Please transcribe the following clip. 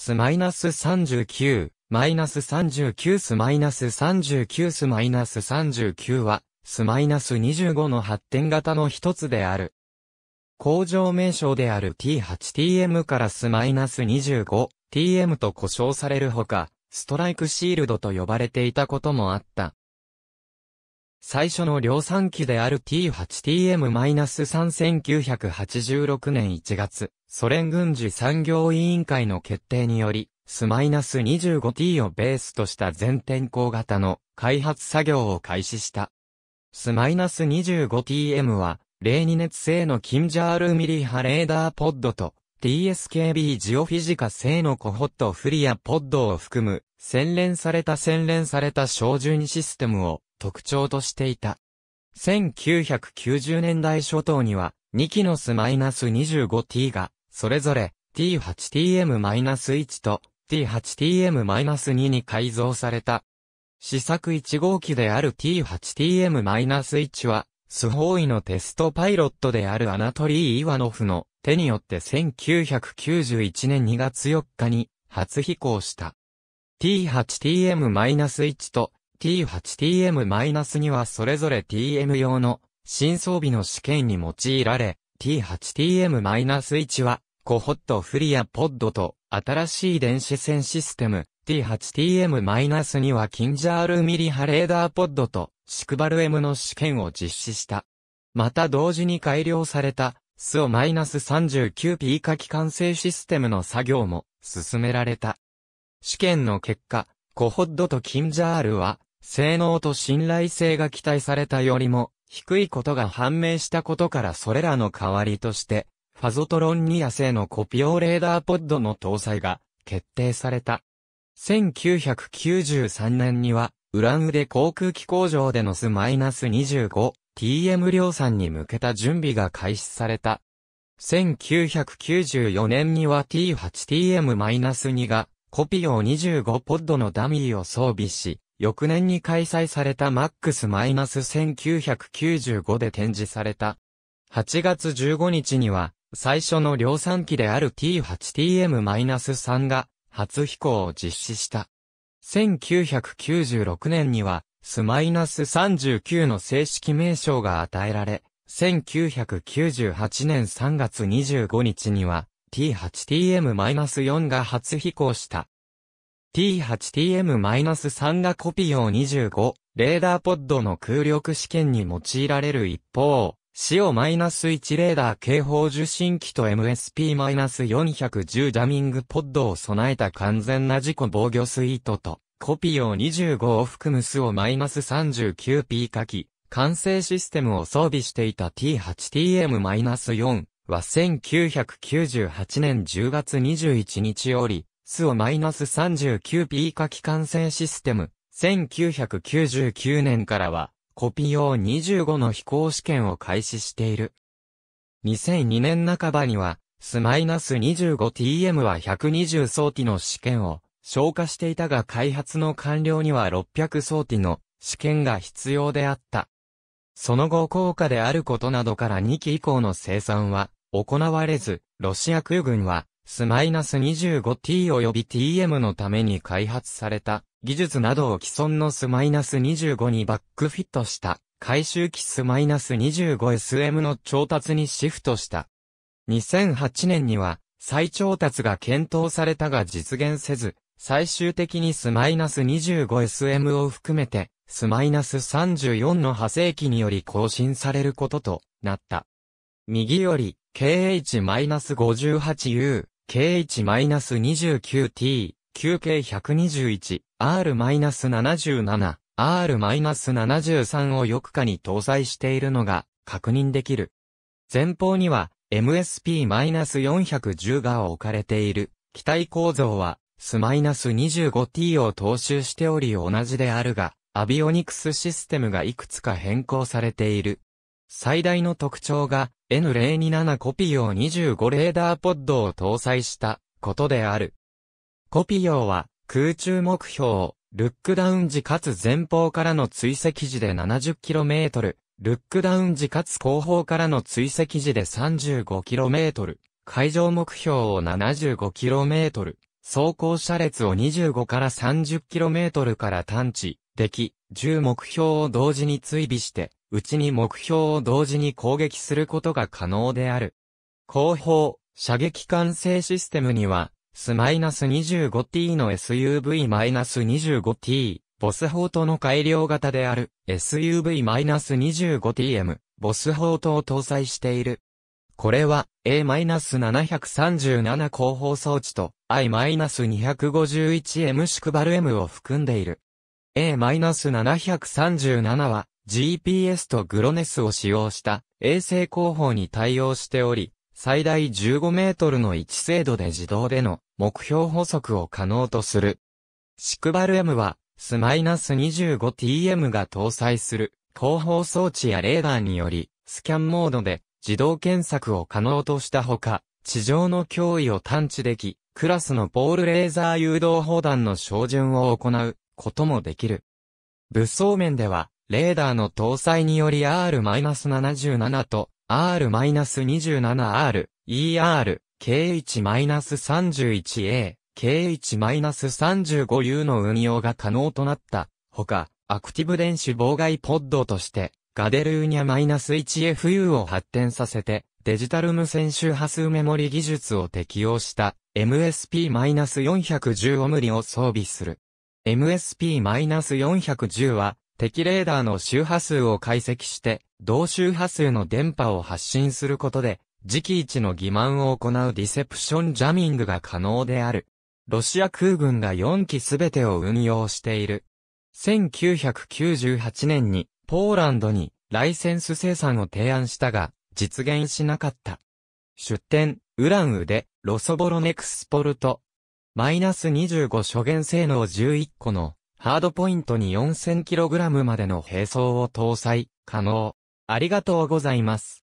スマイナス39、マイナス39スマイナス39スマイナス39は、スマイナス25の発展型の一つである。工場名称である T8TM からスマイナス 25TM と呼称されるほか、ストライクシールドと呼ばれていたこともあった。最初の量産機である T8TM-3986 年1月、ソ連軍事産業委員会の決定により、S-25T をベースとした全天候型の開発作業を開始した。S-25TM は、レニネ熱製のキンジャールミリ波レーダーポッドと、TSKB ジオフィジカ製のコホットフリアポッドを含む、洗練された洗練された照準システムを特徴としていた。1990年代初頭には、2機のス -25T が、それぞれ T8TM-1 と T8TM-2 に改造された。試作1号機である T8TM-1 は、スホーイのテストパイロットであるアナトリー・イワノフの手によって1991年2月4日に初飛行した。T8TM-1 と T8TM-2 はそれぞれ TM 用の新装備の試験に用いられ、T8TM-1 はコホットフリアポッドと新しい電子線システム T8TM-2 はキンジャールミリ波レーダーポッドとシクバル M の試験を実施した。また同時に改良された SO-39P 火器完成システムの作業も進められた。試験の結果、コホッドとキンジャールは性能と信頼性が期待されたよりも低いことが判明したことからそれらの代わりとして、ファゾトロン2野生のコピオレーダーポッドの搭載が決定された。1993年には、ウランウで航空機工場でのス -25TM 量産に向けた準備が開始された。1994年には T8TM-2 がコピオ25ポッドのダミーを装備し、翌年に開催された MAX-1995 で展示された。8月15日には、最初の量産機である T8TM-3 が初飛行を実施した。1996年には、S-39 の正式名称が与えられ、1998年3月25日には T8TM-4 が初飛行した。T8TM-3 がコピー用25、レーダーポッドの空力試験に用いられる一方、CO-1 レーダー警報受信機と MSP-410 ジャミングポッドを備えた完全な事故防御スイートと、コピー用25を含む CO-39P 書き、完成システムを装備していた T8TM-4 は1998年10月21日より、スオ -39P 化器感染システム。1999年からは、コピー用25の飛行試験を開始している。2002年半ばには、S-25TM は120装置の試験を消化していたが開発の完了には600装置の試験が必要であった。その後効果であることなどから2機以降の生産は行われず、ロシア空軍はス2 5 t 及び TM のために開発された技術などを既存のス2 5にバックフィットした回収機ス2 5 s m の調達にシフトした。2008年には再調達が検討されたが実現せず、最終的にス2 5 s m を含めてス3 4の派生機により更新されることとなった。右より KH-58U、KH-29T、9K121、R-77、R-73 をよくかに搭載しているのが確認できる。前方には MSP-410 が置かれている。機体構造は S-25T を踏襲しており同じであるが、アビオニクスシステムがいくつか変更されている。最大の特徴が N027 コピー用25レーダーポッドを搭載したことである。コピー用は空中目標をルックダウン時かつ前方からの追跡時で 70km、ルックダウン時かつ後方からの追跡時で 35km、海上目標を 75km、走行車列を25から 30km から探知、でき、10目標を同時に追尾して、うちに目標を同時に攻撃することが可能である。後方、射撃管制システムには、S-25T の SUV-25T、ボス砲との改良型である SUV-25TM、ボス砲とを搭載している。これは A-737 後方装置と I-251M 宿バル M を含んでいる。A-737 は GPS とグロネスを使用した衛星広報に対応しており、最大15メートルの位置精度で自動での目標補足を可能とする。シクバル M は、スマイナス 25TM が搭載する広報装置やレーダーにより、スキャンモードで自動検索を可能としたほか、地上の脅威を探知でき、クラスのポールレーザー誘導砲弾の照準を行うこともできる。武装面では、レーダーの搭載により R-77 と R-27R、ER、K1-31A、K1-35U の運用が可能となった。ほか、アクティブ電子妨害ポッドとして、ガデルーニャ -1FU を発展させて、デジタル無線周波数メモリ技術を適用した MSP-410 オムリを装備する。MSP-410 は敵レーダーの周波数を解析して、同周波数の電波を発信することで、時期一の欺瞞を行うディセプションジャミングが可能である。ロシア空軍が4機すべてを運用している。1998年にポーランドにライセンス生産を提案したが、実現しなかった。出展、ウランウで、ロソボロネクスポルト。マイナス25諸元性能11個のハードポイントに 4000kg までの並走を搭載可能。ありがとうございます。